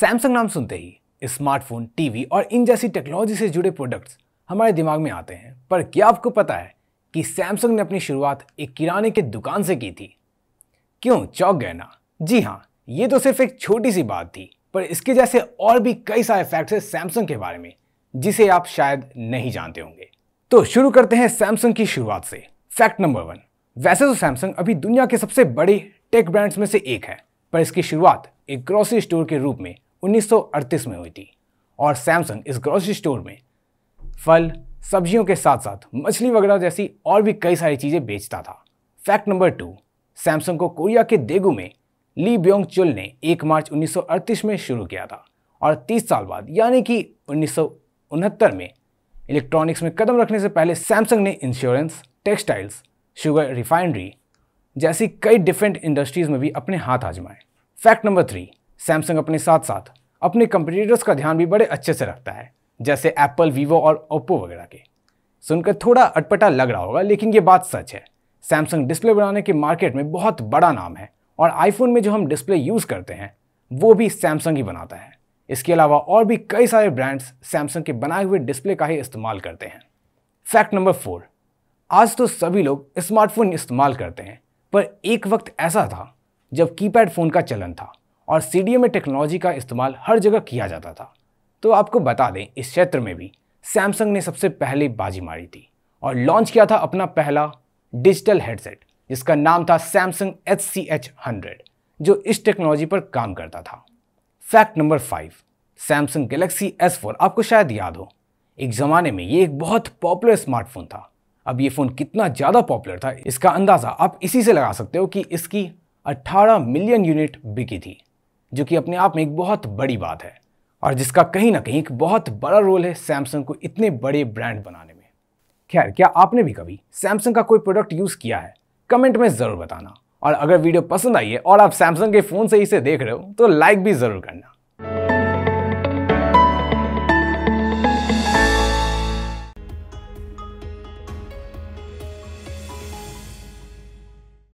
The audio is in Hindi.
सैमसंग नाम सुनते ही स्मार्टफोन टीवी और इन जैसी टेक्नोलॉजी से जुड़े प्रोडक्ट्स हमारे दिमाग में आते हैं पर क्या आपको पता है कि सैमसंग ने अपनी शुरुआत एक किराने की दुकान से की थी क्यों चौक गए ना जी हाँ ये तो सिर्फ एक छोटी सी बात थी पर इसके जैसे और भी कई सारे फैक्ट्स हैं सैमसंग के बारे में जिसे आप शायद नहीं जानते होंगे तो शुरू करते हैं सैमसंग की शुरुआत से फैक्ट नंबर वन वैसे तो सैमसंग अभी दुनिया के सबसे बड़े टेक ब्रांड्स में से एक है पर इसकी शुरुआत एक ग्रोसरी स्टोर के रूप में उन्नीस में हुई थी और सैमसंग इस ग्रोसरी स्टोर में फल सब्जियों के साथ साथ मछली वगैरह जैसी और भी कई सारी चीज़ें बेचता था फैक्ट नंबर टू सैमसंग को कोरिया के देगू में ली ब्योंग चुल ने 1 मार्च उन्नीस में शुरू किया था और 30 साल बाद यानी कि उन्नीस में इलेक्ट्रॉनिक्स में कदम रखने से पहले सैमसंग ने इंश्योरेंस टेक्सटाइल्स शुगर रिफाइनरी जैसी कई डिफरेंट इंडस्ट्रीज़ में भी अपने हाथ आजमाए फैक्ट नंबर थ्री सैमसंग अपने साथ साथ अपने कंपटीटर्स का ध्यान भी बड़े अच्छे से रखता है जैसे एप्पल वीवो और ओप्पो वगैरह के सुनकर थोड़ा अटपटा लग रहा होगा लेकिन ये बात सच है सैमसंग डिस्प्ले बनाने के मार्केट में बहुत बड़ा नाम है और आईफोन में जो हम डिस्प्ले यूज़ करते हैं वो भी सैमसंग ही बनाता है इसके अलावा और भी कई सारे ब्रांड्स सैमसंग के बनाए हुए डिस्प्ले का ही इस्तेमाल करते हैं फैक्ट नंबर फोर आज तो सभी लोग स्मार्टफोन इस्तेमाल करते हैं पर एक वक्त ऐसा था जब कीपैड फ़ोन का चलन था और सी में टेक्नोलॉजी का इस्तेमाल हर जगह किया जाता था तो आपको बता दें इस क्षेत्र में भी सैमसंग ने सबसे पहले बाजी मारी थी और लॉन्च किया था अपना पहला डिजिटल हेडसेट जिसका नाम था Samsung H C H hundred जो इस टेक्नोलॉजी पर काम करता था fact number five Samsung Galaxy S four आपको शायद याद हो एक ज़माने में ये एक बहुत पॉपुलर स्मार्टफोन था अब ये फ़ोन कितना ज़्यादा पॉपुलर था इसका अंदाज़ा आप इसी से लगा सकते हो कि इसकी 18 मिलियन यूनिट बिकी थी जो कि अपने आप में एक बहुत बड़ी बात है और जिसका कहीं ना कहीं एक बहुत बड़ा रोल है सैमसंग को इतने बड़े ब्रांड बनाने में खैर क्या आपने भी कभी सैमसंग का कोई प्रोडक्ट यूज़ किया है कमेंट में ज़रूर बताना और अगर वीडियो पसंद आई है और आप सैमसंग के फ़ोन से इसे देख रहे हो तो लाइक भी ज़रूर करना